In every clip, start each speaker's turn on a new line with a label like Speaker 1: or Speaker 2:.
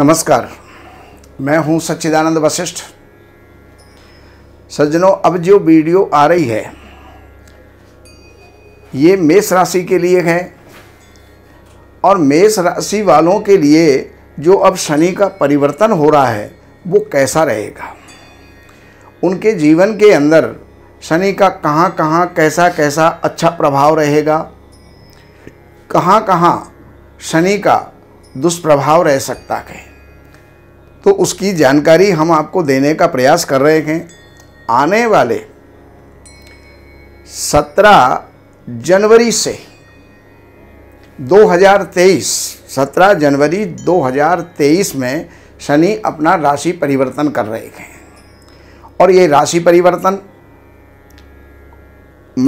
Speaker 1: नमस्कार मैं हूं सच्चिदानंद वशिष्ठ सज्जनों अब जो वीडियो आ रही है ये मेष राशि के लिए है और मेष राशि वालों के लिए जो अब शनि का परिवर्तन हो रहा है वो कैसा रहेगा उनके जीवन के अंदर शनि का कहाँ कहाँ कैसा कैसा अच्छा प्रभाव रहेगा कहाँ कहाँ शनि का दुष्प्रभाव रह सकता है तो उसकी जानकारी हम आपको देने का प्रयास कर रहे हैं आने वाले 17 जनवरी से 2023 17 जनवरी 2023 में शनि अपना राशि परिवर्तन कर रहे हैं और ये राशि परिवर्तन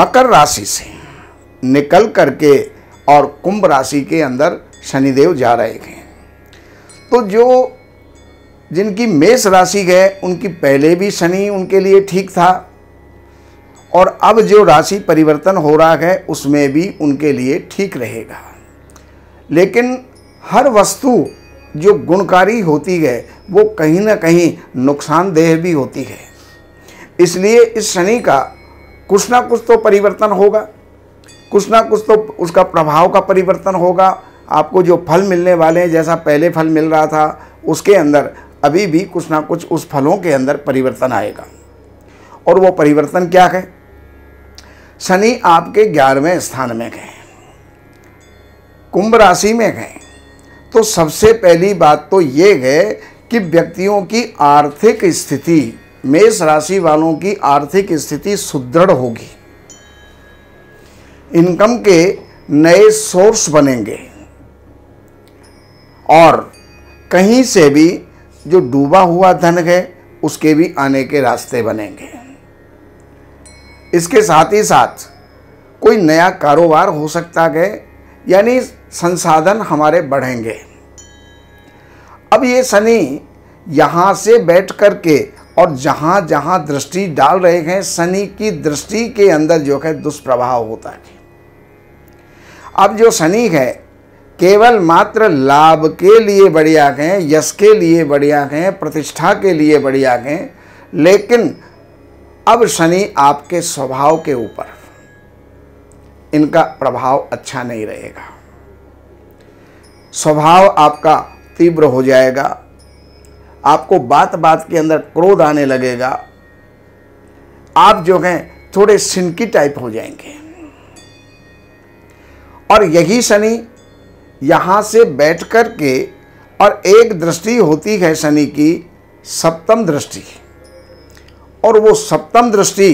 Speaker 1: मकर राशि से निकल करके और कुंभ राशि के अंदर शनिदेव जा रहे हैं तो जो जिनकी मेष राशि गए उनकी पहले भी शनि उनके लिए ठीक था और अब जो राशि परिवर्तन हो रहा है उसमें भी उनके लिए ठीक रहेगा लेकिन हर वस्तु जो गुणकारी होती है वो कहीं ना कहीं नुकसानदेह भी होती है इसलिए इस शनि का कुछ ना कुछ तो परिवर्तन होगा कुछ ना कुछ तो उसका प्रभाव का परिवर्तन होगा आपको जो फल मिलने वाले हैं जैसा पहले फल मिल रहा था उसके अंदर अभी भी कुछ ना कुछ उस फलों के अंदर परिवर्तन आएगा और वो परिवर्तन क्या है शनि आपके ग्यारहवें स्थान में गए कुंभ राशि में गए तो सबसे पहली बात तो ये है कि व्यक्तियों की आर्थिक स्थिति मेष राशि वालों की आर्थिक स्थिति सुदृढ़ होगी इनकम के नए सोर्स बनेंगे और कहीं से भी जो डूबा हुआ धन है उसके भी आने के रास्ते बनेंगे इसके साथ ही साथ कोई नया कारोबार हो सकता है यानी संसाधन हमारे बढ़ेंगे अब ये शनि यहाँ से बैठ कर के और जहाँ जहाँ दृष्टि डाल रहे हैं शनि की दृष्टि के अंदर जो है दुष्प्रभाव होता है अब जो शनि है केवल मात्र लाभ के लिए बढ़िया आँखें हैं यश के लिए बढ़िया हैं प्रतिष्ठा के लिए बढ़िया आँखें हैं लेकिन अब शनि आपके स्वभाव के ऊपर इनका प्रभाव अच्छा नहीं रहेगा स्वभाव आपका तीव्र हो जाएगा आपको बात बात के अंदर क्रोध आने लगेगा आप जो हैं थोड़े सिनकी टाइप हो जाएंगे और यही शनि यहाँ से बैठ कर के और एक दृष्टि होती है शनि की सप्तम दृष्टि और वो सप्तम दृष्टि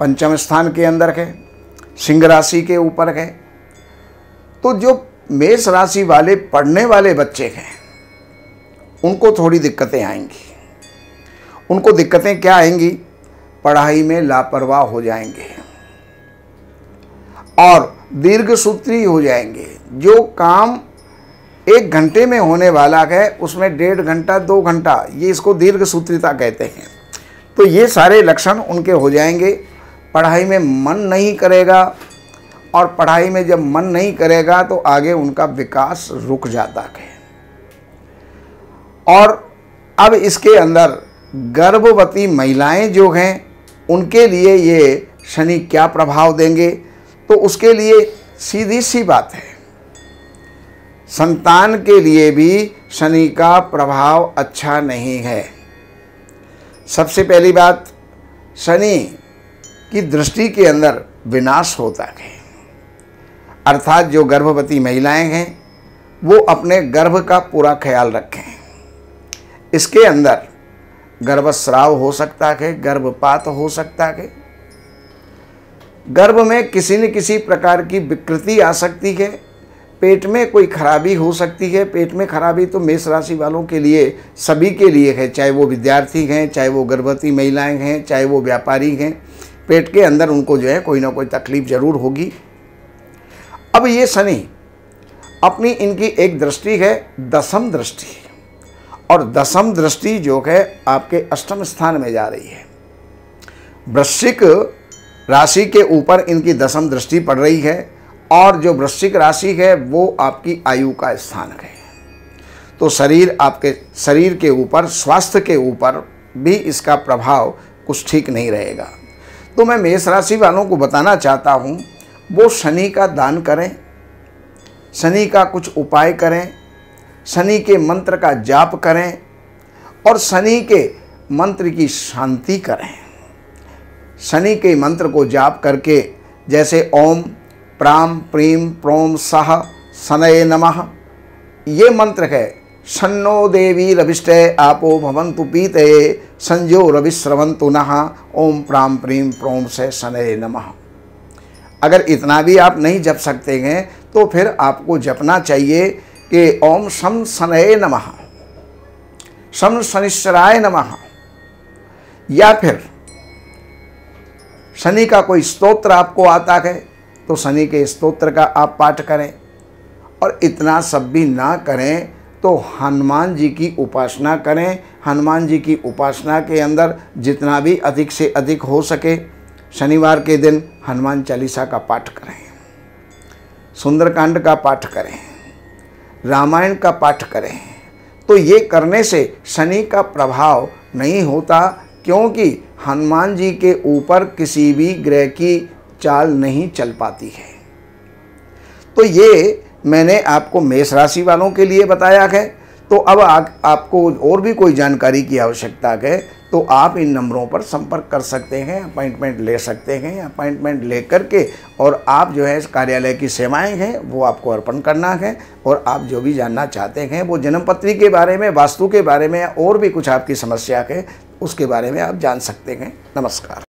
Speaker 1: पंचम स्थान के अंदर है सिंह राशि के ऊपर है तो जो मेष राशि वाले पढ़ने वाले बच्चे हैं उनको थोड़ी दिक्कतें आएंगी उनको दिक्कतें क्या आएंगी पढ़ाई में लापरवाह हो जाएंगे और दीर्घ सूत्री हो जाएंगे जो काम एक घंटे में होने वाला है उसमें डेढ़ घंटा दो घंटा ये इसको दीर्घ सूत्रता कहते हैं तो ये सारे लक्षण उनके हो जाएंगे पढ़ाई में मन नहीं करेगा और पढ़ाई में जब मन नहीं करेगा तो आगे उनका विकास रुक जाता है और अब इसके अंदर गर्भवती महिलाएं जो हैं उनके लिए ये शनि क्या प्रभाव देंगे तो उसके लिए सीधी सी बात है संतान के लिए भी शनि का प्रभाव अच्छा नहीं है सबसे पहली बात शनि की दृष्टि के अंदर विनाश होता है अर्थात जो गर्भवती महिलाएं हैं वो अपने गर्भ का पूरा ख्याल रखें इसके अंदर गर्भस्राव हो सकता है गर्भपात हो सकता है गर्भ में किसी न किसी प्रकार की विकृति आ सकती है पेट में कोई खराबी हो सकती है पेट में खराबी तो मेष राशि वालों के लिए सभी के लिए है चाहे वो विद्यार्थी हैं चाहे वो गर्भवती महिलाएं हैं चाहे वो व्यापारी हैं पेट के अंदर उनको जो है कोई ना कोई तकलीफ ज़रूर होगी अब ये शनि अपनी इनकी एक दृष्टि है दसम दृष्टि और दसम दृष्टि जो है आपके अष्टम स्थान में जा रही है वृश्चिक राशि के ऊपर इनकी दसम दृष्टि पड़ रही है और जो वृश्चिक राशि है वो आपकी आयु का स्थान है तो शरीर आपके शरीर के ऊपर स्वास्थ्य के ऊपर भी इसका प्रभाव कुछ ठीक नहीं रहेगा तो मैं मेष राशि वालों को बताना चाहता हूँ वो शनि का दान करें शनि का कुछ उपाय करें शनि के मंत्र का जाप करें और शनि के मंत्र की शांति करें शनि के मंत्र को जाप करके जैसे ओम प्राम प्रीम प्रोम सह सनय नमः ये मंत्र है शनो देवी रविष्ट आपो भवंतु पीते संजो रविश्रवंतु नह ओम प्राम प्रीम प्रोम से शनय नमः अगर इतना भी आप नहीं जप सकते हैं तो फिर आपको जपना चाहिए कि ओम सम शनय नमः सम शनिश्चराय नमः या फिर शनि का कोई स्तोत्र आपको आता है तो शनि के स्तोत्र का आप पाठ करें और इतना सब भी ना करें तो हनुमान जी की उपासना करें हनुमान जी की उपासना के अंदर जितना भी अधिक से अधिक हो सके शनिवार के दिन हनुमान चालीसा का पाठ करें सुंदरकांड का पाठ करें रामायण का पाठ करें तो ये करने से शनि का प्रभाव नहीं होता क्योंकि हनुमान जी के ऊपर किसी भी ग्रह की चाल नहीं चल पाती है तो ये मैंने आपको मेष राशि वालों के लिए बताया है तो अब आ, आपको और भी कोई जानकारी की आवश्यकता है तो आप इन नंबरों पर संपर्क कर सकते हैं अपॉइंटमेंट ले सकते हैं अपॉइंटमेंट ले करके और आप जो है इस कार्यालय की सेवाएं हैं वो आपको अर्पण करना है और आप जो भी जानना चाहते हैं वो जन्मपत्री के बारे में वास्तु के बारे में और भी कुछ आपकी समस्या है उसके बारे में आप जान सकते हैं नमस्कार